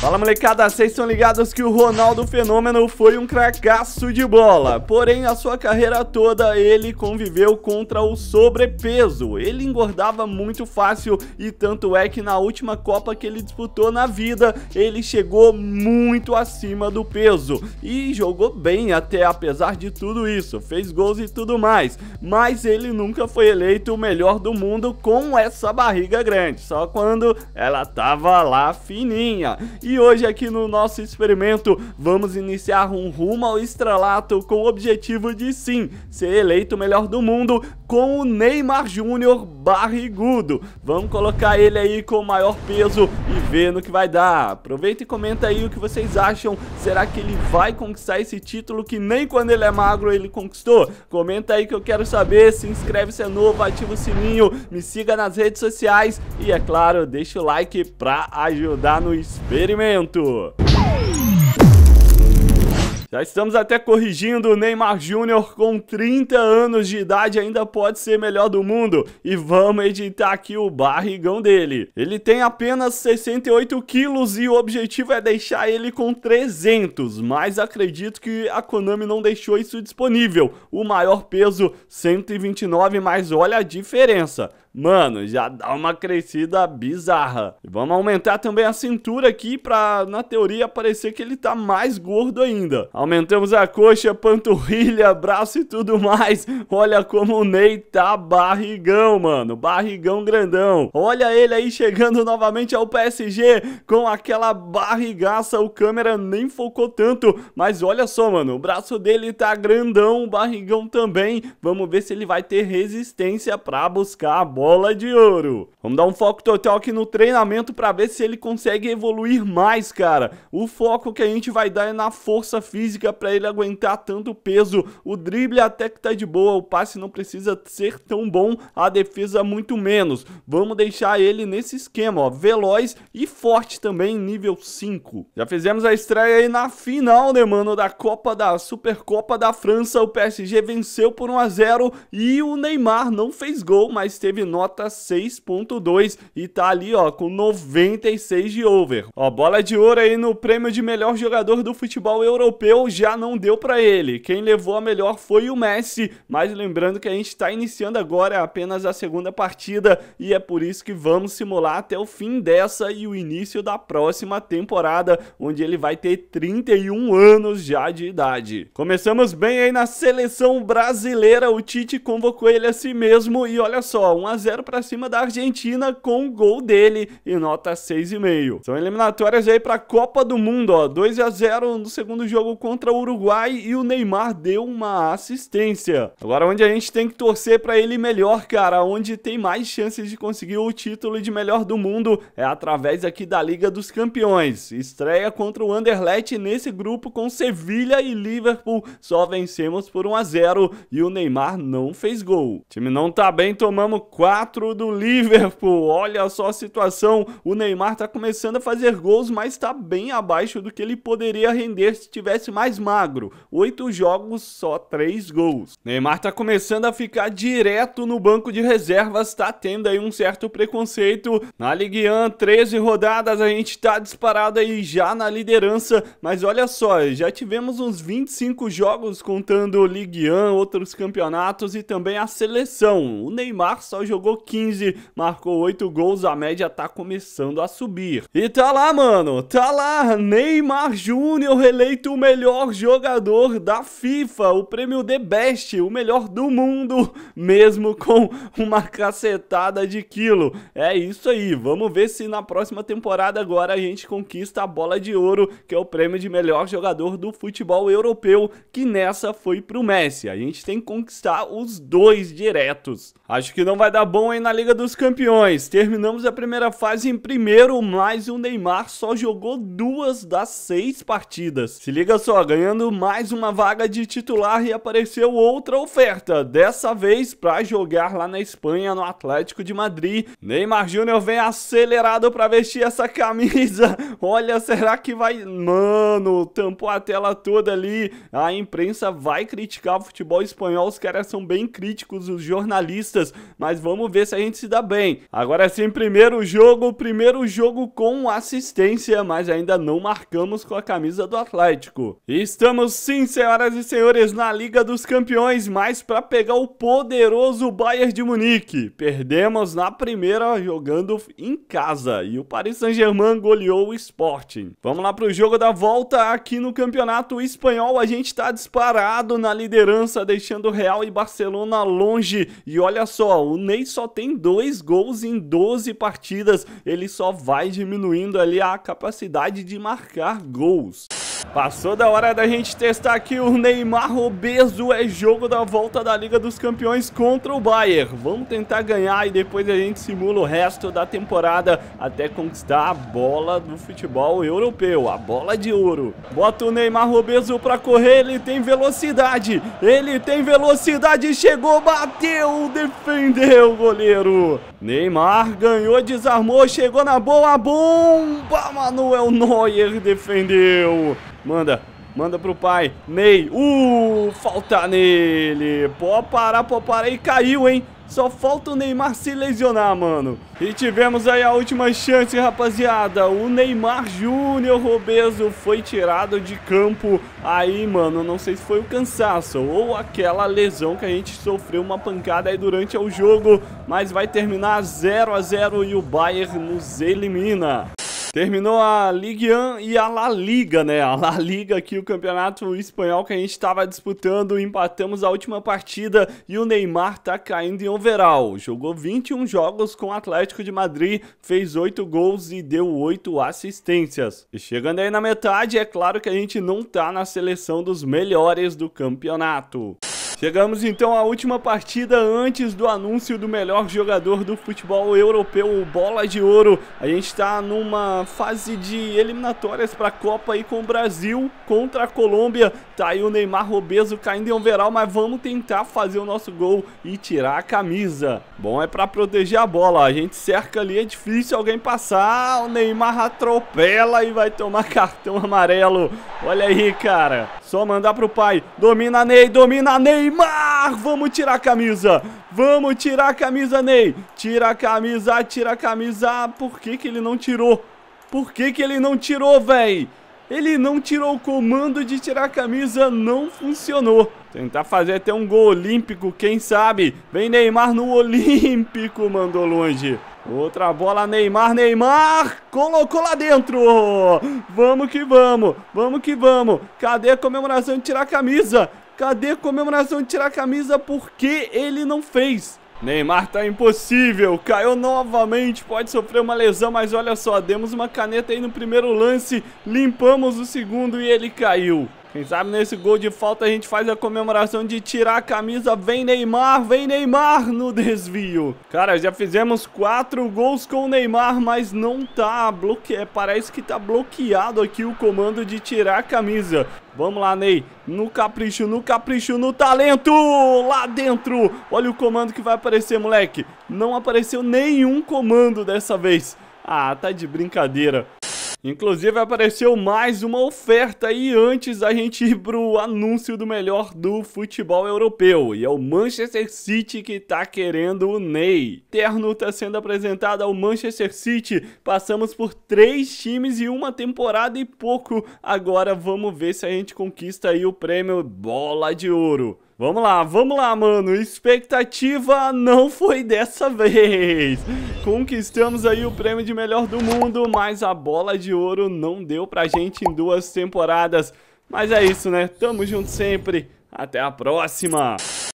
Fala molecada, vocês estão ligados que o Ronaldo Fenômeno foi um cracaço de bola. Porém, a sua carreira toda ele conviveu contra o sobrepeso. Ele engordava muito fácil e tanto é que na última Copa que ele disputou na vida, ele chegou muito acima do peso e jogou bem até apesar de tudo isso, fez gols e tudo mais. Mas ele nunca foi eleito o melhor do mundo com essa barriga grande, só quando ela tava lá fininha. E hoje aqui no nosso experimento vamos iniciar um rumo ao estrelato com o objetivo de sim ser eleito o melhor do mundo com o Neymar Júnior barrigudo. Vamos colocar ele aí com o maior peso e ver no que vai dar. Aproveita e comenta aí o que vocês acham. Será que ele vai conquistar esse título que nem quando ele é magro ele conquistou? Comenta aí que eu quero saber. Se inscreve se é novo, ativa o sininho, me siga nas redes sociais e é claro, deixa o like pra ajudar no experimento movimento. Já estamos até corrigindo, o Neymar Júnior com 30 anos de idade ainda pode ser melhor do mundo. E vamos editar aqui o barrigão dele. Ele tem apenas 68 quilos e o objetivo é deixar ele com 300, mas acredito que a Konami não deixou isso disponível. O maior peso, 129, mas olha a diferença mano, já dá uma crescida bizarra. vamos aumentar também a cintura aqui pra, na teoria, parecer que ele tá mais gordo ainda. Aumentamos a coxa, panturrilha, braço e tudo mais. Olha como o Ney tá barrigão, mano. Barrigão grandão. Olha ele aí chegando novamente ao PSG com aquela barrigaça. O câmera nem focou tanto, mas olha só, mano. O braço dele tá grandão, o barrigão também. Vamos ver se ele vai ter resistência pra buscar a bola bola de ouro. Vamos dar um foco total aqui no treinamento para ver se ele consegue evoluir mais, cara. O foco que a gente vai dar é na força física para ele aguentar tanto peso. O drible até que tá de boa, o passe não precisa ser tão bom, a defesa muito menos. Vamos deixar ele nesse esquema, ó, veloz e forte também, nível 5. Já fizemos a estreia aí na final, né, mano, da Copa da Supercopa da França. O PSG venceu por 1 a 0 e o Neymar não fez gol, mas teve nota 6.2 e tá ali, ó, com 96 de over. Ó, bola de ouro aí no prêmio de melhor jogador do futebol europeu já não deu para ele. Quem levou a melhor foi o Messi, mas lembrando que a gente está iniciando agora apenas a segunda partida e é por isso que vamos simular até o fim dessa e o início da próxima temporada, onde ele vai ter 31 anos já de idade. Começamos bem aí na seleção brasileira, o Tite convocou ele a si mesmo e olha só, 1 a 0 para cima da Argentina com o gol dele e nota 6,5. São eliminatórias aí para a Copa do Mundo, ó, 2 a 0 no segundo jogo contra o Uruguai e o Neymar deu uma assistência. Agora onde a gente tem que torcer para ele melhor, cara, onde tem mais chances de conseguir o título de melhor do mundo é através aqui da Liga dos Campeões. Estreia contra o Anderlecht nesse grupo com Sevilha e Liverpool, só vencemos por 1 a 0 e o Neymar não fez gol. O time não tá bem, tomamos 4 4 do Liverpool. Olha só a situação. O Neymar está começando a fazer gols, mas está bem abaixo do que ele poderia render se tivesse mais magro. 8 jogos, só 3 gols. Neymar está começando a ficar direto no banco de reservas, está tendo aí um certo preconceito. Na Ligue 1, 13 rodadas, a gente está disparado aí já na liderança, mas olha só, já tivemos uns 25 jogos contando Ligue 1, outros campeonatos e também a seleção. O Neymar só jogou jogou 15, marcou 8 gols, a média tá começando a subir. E tá lá, mano, tá lá, Neymar Júnior eleito o melhor jogador da FIFA, o prêmio The Best, o melhor do mundo, mesmo com uma cacetada de quilo. É isso aí, vamos ver se na próxima temporada agora a gente conquista a bola de ouro, que é o prêmio de melhor jogador do futebol europeu, que nessa foi pro Messi. A gente tem que conquistar os dois diretos. Acho que não vai dar bom aí na Liga dos Campeões. Terminamos a primeira fase em primeiro, mas o Neymar só jogou duas das seis partidas. Se liga só, ganhando mais uma vaga de titular e apareceu outra oferta, dessa vez para jogar lá na Espanha, no Atlético de Madrid. Neymar Júnior vem acelerado para vestir essa camisa. Olha, será que vai... Mano, tampou a tela toda ali. A imprensa vai criticar o futebol espanhol, os caras são bem críticos, os jornalistas mas vamos ver se a gente se dá bem. Agora sim, primeiro jogo, primeiro jogo com assistência, mas ainda não marcamos com a camisa do Atlético. Estamos sim, senhoras e senhores, na Liga dos Campeões, mas para pegar o poderoso Bayern de Munique. Perdemos na primeira jogando em casa e o Paris Saint-Germain goleou o Sporting. Vamos lá para o jogo da volta aqui no Campeonato Espanhol. A gente está disparado na liderança, deixando Real e Barcelona longe. E olha só, o Ney só tem dois gols em 12 partidas, ele só vai diminuindo ali a capacidade de marcar gols. Passou da hora da gente testar aqui o Neymar obeso, é jogo da volta da Liga dos Campeões contra o Bayern. Vamos tentar ganhar e depois a gente simula o resto da temporada até conquistar a bola do futebol europeu, a bola de ouro. Bota o Neymar obeso pra correr, ele tem velocidade, ele tem velocidade, chegou, bateu, defendeu o goleiro. Neymar ganhou, desarmou, chegou na boa, bomba, Manuel Neuer defendeu. Manda. Manda pro pai. Ney. Uh, falta nele. Pode parar, pode parar. E caiu, hein? Só falta o Neymar se lesionar, mano. E tivemos aí a última chance, rapaziada. O Neymar Júnior Robeso foi tirado de campo. Aí, mano, não sei se foi o cansaço ou aquela lesão que a gente sofreu uma pancada aí durante o jogo. Mas vai terminar 0 a 0 e o Bayern nos elimina. Terminou a Ligue 1 e a La Liga, né? A La Liga aqui, o campeonato espanhol que a gente estava disputando, empatamos a última partida e o Neymar tá caindo em overall. Jogou 21 jogos com o Atlético de Madrid, fez 8 gols e deu 8 assistências. E chegando aí na metade, é claro que a gente não tá na seleção dos melhores do campeonato. Chegamos então à última partida antes do anúncio do melhor jogador do futebol europeu, Bola de Ouro. A gente está numa fase de eliminatórias para a Copa aí com o Brasil contra a Colômbia. Tá aí o Neymar Robeso caindo em overall, mas vamos tentar fazer o nosso gol e tirar a camisa. Bom, é para proteger a bola. A gente cerca ali, é difícil alguém passar. O Neymar atropela e vai tomar cartão amarelo. Olha aí, cara. Só mandar pro pai. Domina Ney, domina Ney Neymar! Vamos tirar a camisa! Vamos tirar a camisa, Ney! Tira a camisa, tira a camisa! Por que que ele não tirou? Por que que ele não tirou, véi? Ele não tirou o comando de tirar a camisa, não funcionou. Tentar fazer até um gol olímpico, quem sabe? Vem Neymar no olímpico, mandou longe. Outra bola, Neymar, Neymar, colocou lá dentro. Vamos que vamos, vamos que vamos. Cadê a comemoração de tirar a camisa? Cadê comemoração de tirar a camisa? Por que ele não fez? Neymar tá impossível, caiu novamente, pode sofrer uma lesão, mas olha só, demos uma caneta aí no primeiro lance, limpamos o segundo e ele caiu. Quem sabe nesse gol de falta a gente faz a comemoração de tirar a camisa. Vem Neymar, vem Neymar no desvio. Cara, já fizemos quatro gols com o Neymar, mas não tá bloqueado. É, parece que tá bloqueado aqui o comando de tirar a camisa. Vamos lá, Ney. No capricho, no capricho, no talento. Lá dentro. Olha o comando que vai aparecer, moleque. Não apareceu nenhum comando dessa vez. Ah, tá de brincadeira. Inclusive apareceu mais uma oferta aí antes da gente ir pro anúncio do melhor do futebol europeu. E é o Manchester City que tá querendo o Ney. Terno tá sendo apresentado ao Manchester City. Passamos por três times e uma temporada e pouco. Agora vamos ver se a gente conquista aí o prêmio Bola de Ouro. Vamos lá, vamos lá, mano. Expectativa não foi dessa vez. Conquistamos aí o prêmio de melhor do mundo, mas a bola de ouro não deu pra gente em duas temporadas. Mas é isso, né? Tamo junto sempre. Até a próxima.